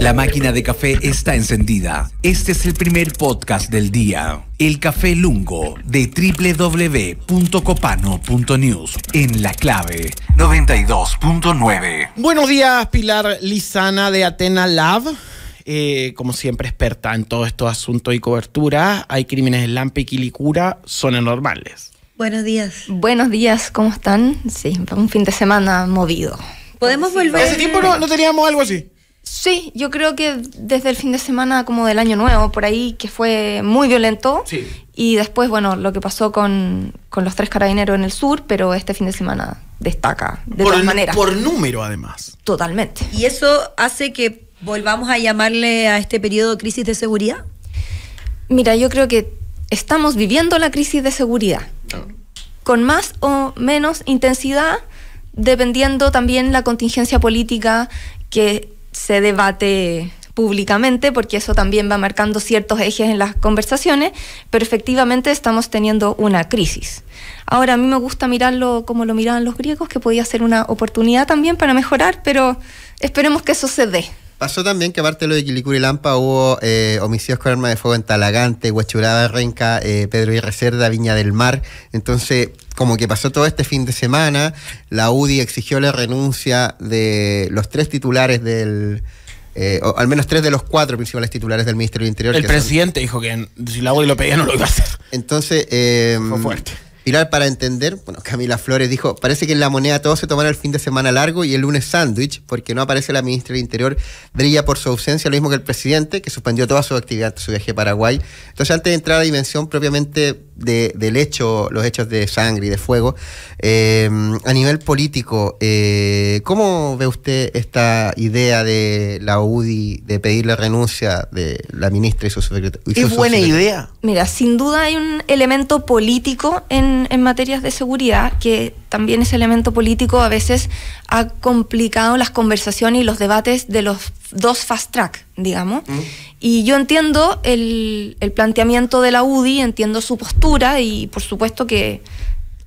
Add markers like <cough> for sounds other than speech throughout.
La máquina de café está encendida. Este es el primer podcast del día. El café lungo de www.copano.news en la clave 92.9. Buenos días, Pilar Lizana de Atena Lab. Eh, como siempre, experta en todo esto asunto y cobertura. Hay crímenes en lampe y Licura, son anormales. Buenos días. Buenos días, ¿cómo están? Sí, un fin de semana movido. Podemos volver. Hace tiempo no teníamos algo así. Sí, yo creo que desde el fin de semana como del año nuevo, por ahí, que fue muy violento. Y después, bueno, lo que pasó con, los tres carabineros en el sur, pero este fin de semana destaca de por todas maneras. Por número, además. Totalmente. ¿Y eso hace que volvamos a llamarle a este periodo crisis de seguridad? Mira, yo creo que estamos viviendo la crisis de seguridad. Ah. Con más o menos intensidad, dependiendo también la contingencia política que se debate públicamente, porque eso también va marcando ciertos ejes en las conversaciones, pero efectivamente estamos teniendo una crisis. Ahora, a mí me gusta mirarlo como lo miraban los griegos, que podía ser una oportunidad también para mejorar, pero esperemos que eso se dé. Pasó también que aparte de lo de Quilicura hubo eh, homicidios con arma de fuego en Talagante, Huachurada Renca, eh, Pedro y Reserva Viña del Mar. Entonces, como que pasó todo este fin de semana, la UDI exigió la renuncia de los tres titulares del... Eh, al menos tres de los cuatro principales titulares del Ministerio del Interior. El presidente dijo que si la UDI lo pedía no lo iba a hacer. Entonces... Eh, Fue fuerte. Pilar, para entender, bueno, Camila Flores dijo, parece que en la moneda todo se tomaron el fin de semana largo y el lunes sándwich, porque no aparece la ministra del Interior, brilla por su ausencia, lo mismo que el presidente, que suspendió toda su actividad, su viaje a Paraguay. Entonces, antes de entrar a la dimensión propiamente del hecho, los hechos de sangre y de fuego, eh, a nivel político, eh, ¿cómo ve usted esta idea de la UDI de pedir la renuncia de la ministra y su secretario? Es buena idea. Mira, sin duda hay un elemento político en, en materias de seguridad que también ese elemento político a veces ha complicado las conversaciones y los debates de los dos fast track, digamos. Mm. Y yo entiendo el, planteamiento de la UDI, entiendo su postura y por supuesto que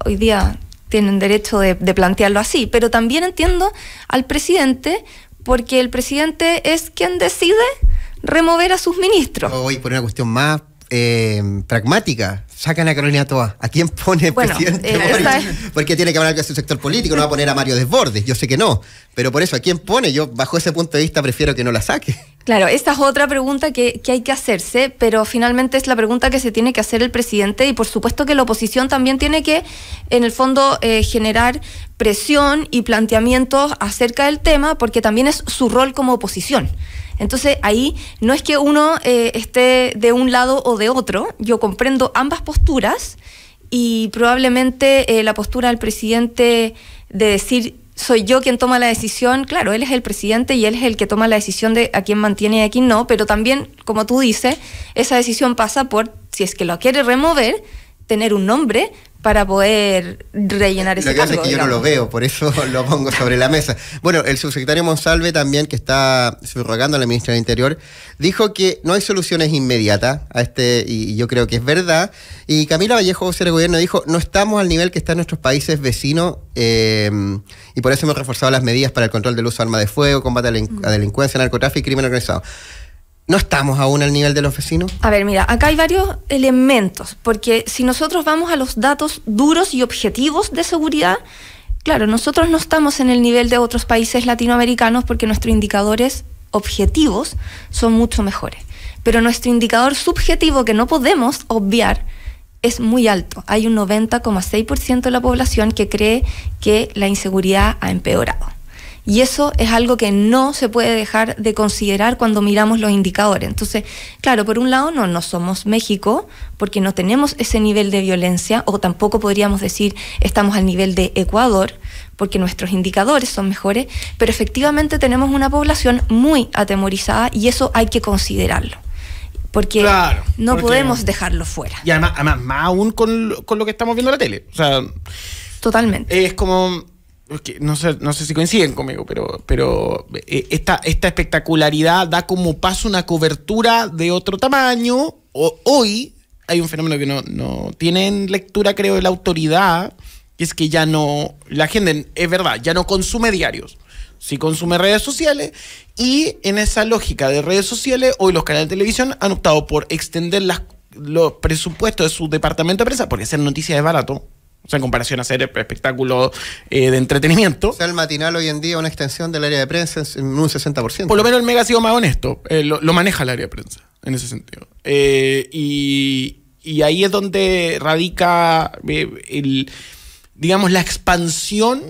hoy día tienen derecho de, plantearlo así, pero también entiendo al presidente porque el presidente es quien decide remover a sus ministros. Hoy por una cuestión más eh, pragmática. Sacan a Carolina Toa. ¿A quién pone presidente eh, Porque tiene que hablar con su sector político, no va a poner a Mario Desbordes. Yo sé que no. Pero por eso, ¿a quién pone? Yo, bajo ese punto de vista, prefiero que no la saque. Claro, esta es otra pregunta que, hay que hacerse, pero finalmente es la pregunta que se tiene que hacer el presidente y por supuesto que la oposición también tiene que, en el fondo, eh, generar presión y planteamientos acerca del tema, porque también es su rol como oposición. Entonces ahí no es que uno eh, esté de un lado o de otro, yo comprendo ambas posturas y probablemente eh, la postura del presidente de decir soy yo quien toma la decisión, claro, él es el presidente y él es el que toma la decisión de a quién mantiene y a quién no, pero también, como tú dices, esa decisión pasa por si es que lo quiere remover, tener un nombre para poder rellenar ese Lo que pasa es que yo no lo veo, por eso <laughs> lo pongo sobre la mesa. Bueno, el subsecretario Monsalve también, que está subrogando a la ministra del Interior, dijo que no hay soluciones inmediatas a este, y yo creo que es verdad. Y Camila Vallejo, vocera de gobierno, dijo, no estamos al nivel que están nuestros países vecinos eh, y por eso hemos reforzado las medidas para el control del uso de armas de fuego, combate a la delincuencia, narcotráfico y crimen organizado. ¿No estamos aún al nivel de los vecinos? A ver, mira, acá hay varios elementos, porque si nosotros vamos a los datos duros y objetivos de seguridad, claro, nosotros no estamos en el nivel de otros países latinoamericanos porque nuestros indicadores objetivos son mucho mejores. Pero nuestro indicador subjetivo que no podemos obviar es muy alto. Hay un 90,6% de la población que cree que la inseguridad ha empeorado. Y eso es algo que no se puede dejar de considerar cuando miramos los indicadores. Entonces, claro, por un lado no, no somos México, porque no tenemos ese nivel de violencia, o tampoco podríamos decir estamos al nivel de Ecuador, porque nuestros indicadores son mejores, pero efectivamente tenemos una población muy atemorizada y eso hay que considerarlo porque no podemos dejarlo fuera. Y además, además más aún con, con, lo que estamos viendo en la tele. O sea, Totalmente. Es como, no sé, no sé si coinciden conmigo, pero, pero eh, esta, espectacularidad da como paso una cobertura de otro tamaño. hoy hay un fenómeno que no, no tienen lectura, creo, de la autoridad, que es que ya no, la gente, es verdad, ya no consume diarios, sí consume redes sociales, y en esa lógica de redes sociales, hoy los canales de televisión han optado por extender los presupuestos de su departamento de prensa, porque hacer noticias es barato, en comparación a ser espectáculo eh, de entretenimiento. O sea, el matinal hoy en día una extensión del área de prensa en un 60%. Por lo menos el Mega ha sido más honesto, eh, lo, maneja el área de prensa, en ese sentido. Eh, y, ahí es donde radica, digamos, la expansión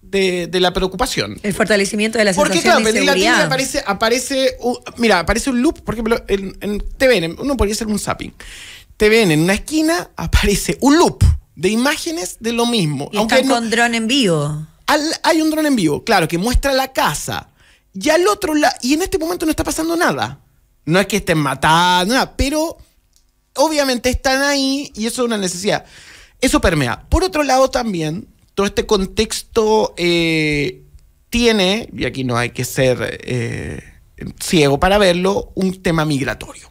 de, la preocupación. El fortalecimiento de la sensación Porque claro, en la esquina aparece, aparece mira, aparece un loop, por ejemplo, en, en TVN, uno podría hacer un zapping. TVN en una esquina aparece un loop de imágenes de lo mismo. aunque están dron en vivo. hay un dron en vivo, claro, que muestra la casa. Y al otro lado, y en este momento no está pasando nada. No es que estén matando, nada, pero obviamente están ahí y eso es una necesidad. Eso permea. Por otro lado también, todo este contexto eh, tiene, y aquí no hay que ser eh, ciego para verlo, un tema migratorio.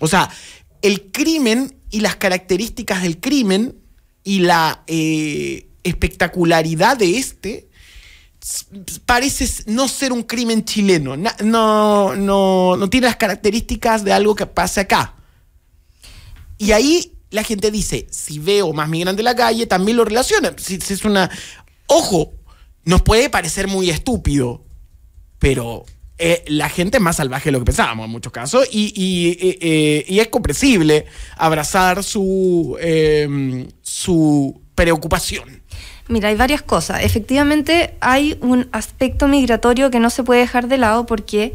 O sea, el crimen y las características del crimen y la eh, espectacularidad de este parece no ser un crimen chileno. No, no, tiene las características de algo que pase acá. Y ahí la gente dice, si veo más migrante en la calle, también lo relaciona. es una... Ojo, nos puede parecer muy estúpido, pero eh, la gente más salvaje de lo que pensábamos en muchos casos, y, y eh, eh, es comprensible abrazar su, em, su preocupación. Mira, hay varias cosas. Efectivamente, hay un aspecto migratorio que no se puede dejar de lado porque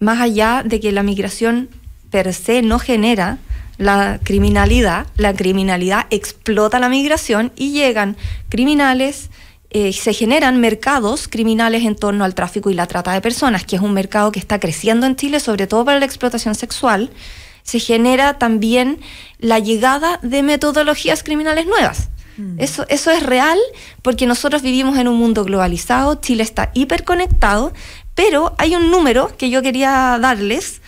más allá de que la migración per se no genera la criminalidad, la criminalidad explota la migración y llegan criminales, eh, se generan mercados criminales en torno al tráfico y la trata de personas, que es un mercado que está creciendo en Chile, sobre todo para la explotación sexual, se genera también la llegada de metodologías criminales nuevas. Mm. Eso, eso es real porque nosotros vivimos en un mundo globalizado, Chile está hiperconectado, pero hay un número que yo quería darles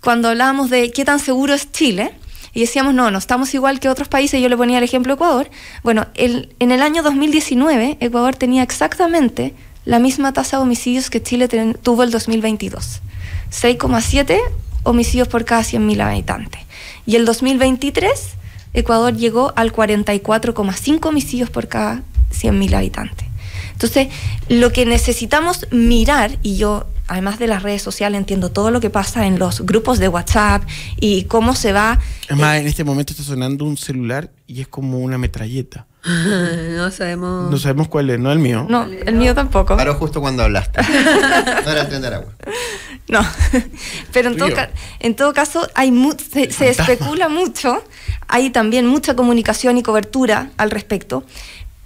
cuando hablábamos de qué tan seguro es Chile y decíamos, no, no estamos igual que otros países, yo le ponía el ejemplo Ecuador. Bueno, en el año 2019 Ecuador tenía exactamente la misma tasa de homicidios que Chile tuvo el 2022, 6,7 homicidios por cada 100.000 habitantes. Y el 2023 Ecuador llegó al 44,5 homicidios por cada 100.000 habitantes. Entonces, lo que necesitamos mirar, y yo además de las redes sociales, entiendo todo lo que pasa en los grupos de WhatsApp y cómo se va. Además, eh, en este momento está sonando un celular y es como una metralleta. <laughs> no sabemos. No sabemos cuál es, no el mío. No, el mío tampoco. Paró justo cuando hablaste. <laughs> no era el No, <laughs> pero en todo, caso hay se, especula mucho, hay también mucha comunicación y cobertura al respecto,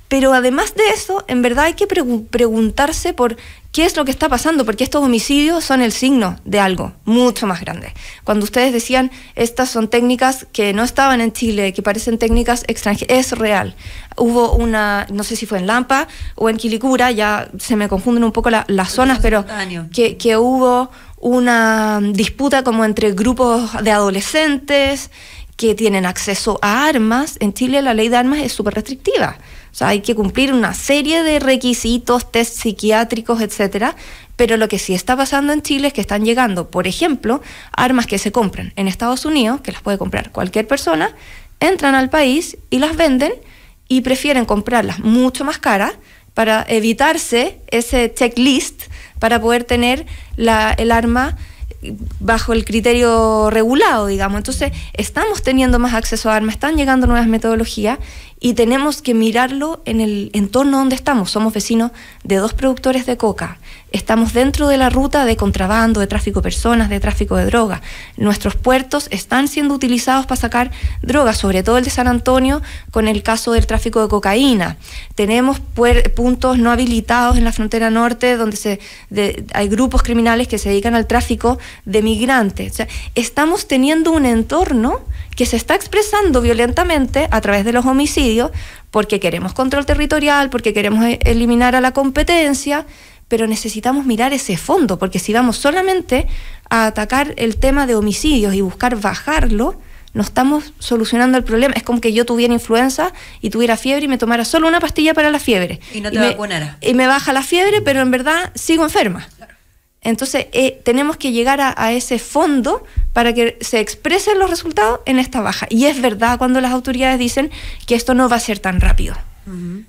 pero además de eso, en verdad hay que preguntarse por qué es lo que está pasando, porque estos homicidios son el signo de algo mucho más grande. Cuando ustedes decían, estas son técnicas que no estaban en Chile, que parecen técnicas extranjeras, es real. Hubo una, no sé si fue en Lampa o en Quilicura, ya se me confunden un poco las zonas, pero que hubo una disputa como entre grupos de adolescentes que tienen acceso a armas, en Chile la ley de armas es súper restrictiva. O sea, hay que cumplir una serie de requisitos, test psiquiátricos, etcétera. Pero lo que sí está pasando en Chile es que están llegando, por ejemplo, armas que se compran en Estados Unidos, que las puede comprar cualquier persona, entran al país y las venden y prefieren comprarlas mucho más caras para evitarse ese checklist para poder tener la, el arma bajo el criterio regulado, digamos. Entonces, estamos teniendo más acceso a armas, están llegando nuevas metodologías y tenemos que mirarlo en el entorno donde estamos. Somos vecinos de dos productores de coca estamos dentro de la ruta de contrabando, de tráfico de personas, de tráfico de drogas. Nuestros puertos están siendo utilizados para sacar drogas, sobre todo el de San Antonio con el caso del tráfico de cocaína. Tenemos puntos no habilitados en la frontera norte donde se, hay grupos criminales que se dedican al tráfico de migrantes. estamos teniendo un entorno que se está expresando violentamente a través de los homicidios porque queremos control territorial, porque queremos e-, eliminar a la competencia pero necesitamos mirar ese fondo, porque si vamos solamente a atacar el tema de homicidios y buscar bajarlo, no estamos solucionando el problema. Es como que yo tuviera influenza y tuviera fiebre y me tomara solo una pastilla para la fiebre. Y no te vacunara. Me, y me baja la fiebre, pero en verdad sigo enferma. Entonces, eh, tenemos que llegar a, ese fondo para que se expresen los resultados en esta baja. Y es verdad cuando las autoridades dicen que esto no va a ser tan rápido.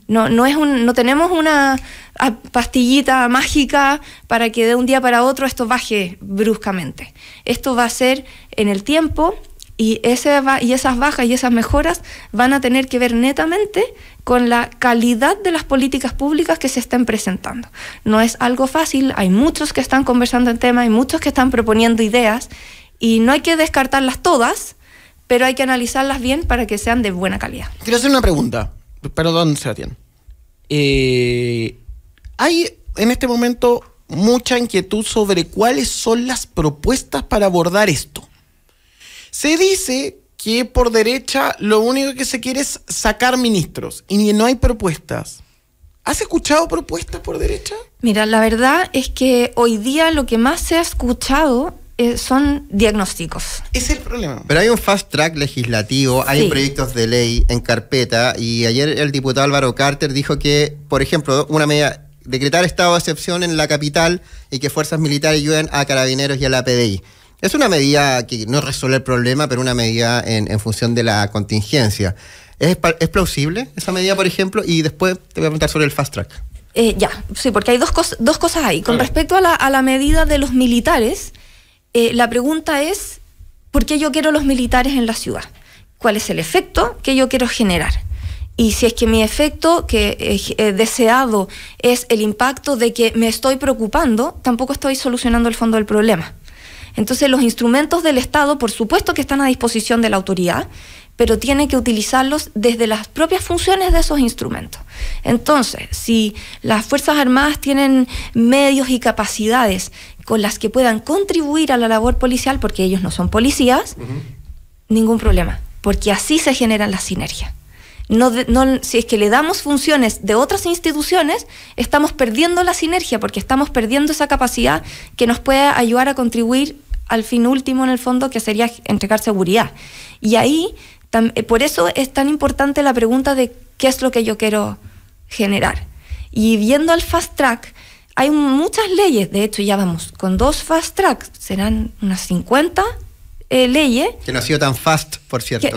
No, no, es no tenemos una ah, pastillita mágica para que de un día para otro esto baje bruscamente. Esto va a ser en el tiempo y, ese y esas bajas y esas mejoras van a tener que ver netamente con la calidad de las políticas públicas que se estén presentando. No es algo fácil, hay muchos que están conversando en tema, hay muchos que están proponiendo ideas y no hay que descartarlas todas, pero hay que analizarlas bien para que sean de buena calidad. Quiero hacer una pregunta. Perdón, Sebastián. Eh, hay en este momento mucha inquietud sobre cuáles son las propuestas para abordar esto. Se dice que por derecha lo único que se quiere es sacar ministros y no hay propuestas. ¿Has escuchado propuestas por derecha? Mira, la verdad es que hoy día lo que más se ha escuchado eh, son diagnósticos. Es el problema. Pero hay un fast track legislativo, hay proyectos de ley en carpeta y ayer el diputado Álvaro Carter dijo que, por ejemplo, una medida decretar estado de excepción en la capital y que fuerzas militares ayuden a carabineros y a la PDI. Es una medida que no resuelve el problema, pero una medida en, función de la contingencia. ¿Es, plausible esa medida, por ejemplo? Y después te voy a preguntar sobre el fast track. Eh, ya, sí, porque hay dos, dos cosas ahí. Con respecto a la medida de los militares, eh, la pregunta es, ¿por qué yo quiero los militares en la ciudad? ¿Cuál es el efecto que yo quiero generar? Y si es que mi efecto que eh, deseado es el impacto de que me estoy preocupando, tampoco estoy solucionando el fondo del problema. Entonces los instrumentos del Estado, por supuesto que están a disposición de la autoridad, pero tiene que utilizarlos desde las propias funciones de esos instrumentos. Entonces, si las Fuerzas Armadas tienen medios y capacidades con las que puedan contribuir a la labor policial, porque ellos no son policías, ningún problema, porque así se generan la sinergia. No, no, si es que le damos funciones de otras instituciones, estamos perdiendo la sinergia, porque estamos perdiendo esa capacidad que nos puede ayudar a contribuir al fin último, en el fondo, que sería entregar seguridad. Y ahí eh, por eso es tan importante la pregunta de qué es lo que yo quiero generar. Y viendo al fast track, hay muchas leyes, de hecho ya vamos, con dos fast tracks serán unas 50 eh, leyes. Que no ha sido tan fast, por cierto.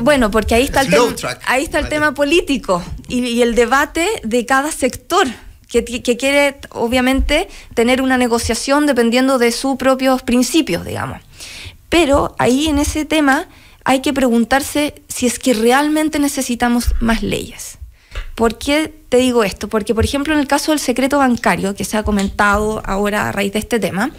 bueno, porque ahí está el, tema, político y, el debate de cada sector. Que, que, quiere, obviamente, tener una negociación dependiendo de sus propios principios, digamos. Pero ahí en ese tema hay que preguntarse si es que realmente necesitamos más leyes. ¿Por qué te digo esto? Porque, por ejemplo, en el caso del secreto bancario, que se ha comentado ahora a raíz de este tema,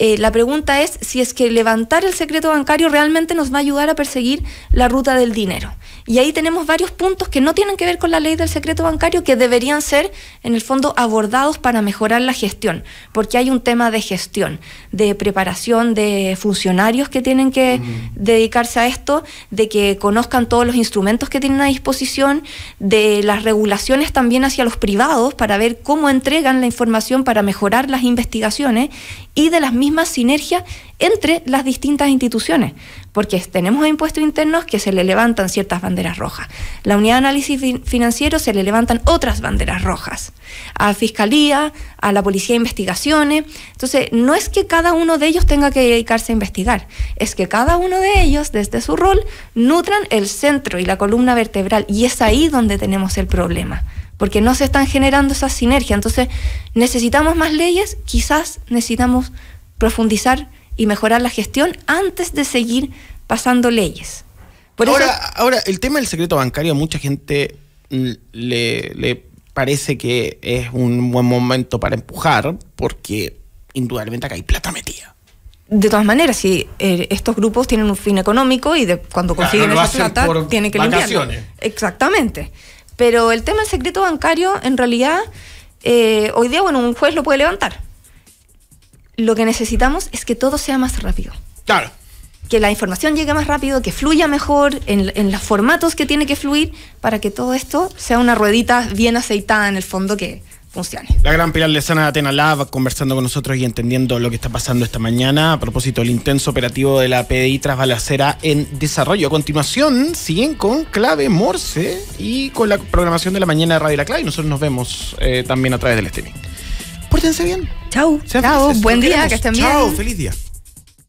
eh, la pregunta es si es que levantar el secreto bancario realmente nos va a ayudar a perseguir la ruta del dinero. Y ahí tenemos varios puntos que no tienen que ver con la ley del secreto bancario que deberían ser, en el fondo, abordados para mejorar la gestión, porque hay un tema de gestión, de preparación de funcionarios que tienen que dedicarse a esto, de que conozcan todos los instrumentos que tienen a disposición, de las regulaciones también hacia los privados para ver cómo entregan la información para mejorar las investigaciones y de las mismas misma sinergia entre las distintas instituciones, porque tenemos impuestos internos que se le levantan ciertas banderas rojas, la unidad de análisis financiero se le levantan otras banderas rojas, a fiscalía, a la policía de investigaciones, entonces no es que cada uno de ellos tenga que dedicarse a investigar, es que cada uno de ellos desde su rol nutran el centro y la columna vertebral y es ahí donde tenemos el problema porque no se están generando esas sinergias. Entonces, necesitamos más leyes, quizás necesitamos profundizar y mejorar la gestión antes de seguir pasando leyes. Por ahora, ahora, el tema del secreto bancario, a mucha gente le, parece que es un buen momento para empujar, porque indudablemente acá hay plata metida. De todas maneras, si eh, estos grupos tienen un fin económico y de, cuando consiguen esa plata tienen que limpiarlo. Exactamente. Pero el tema del secreto bancario, en realidad, eh, hoy día, bueno, un juez lo puede levantar lo que necesitamos es que todo sea más rápido. Claro. Que la información llegue más rápido, que fluya mejor en, los formatos que tiene que fluir para que todo esto sea una ruedita bien aceitada en el fondo que, Funcione. La gran Pilar Lezana de Atena Lab conversando con nosotros y entendiendo lo que está pasando esta mañana a propósito del intenso operativo de la PDI tras balacera en desarrollo. A continuación, siguen con clave Morse y con la programación de la mañana de Radio La Clave. nosotros nos vemos eh, también a través del streaming. Pórtense bien. Chao. Chao. Buen día, que estén bien. Chao. feliz día.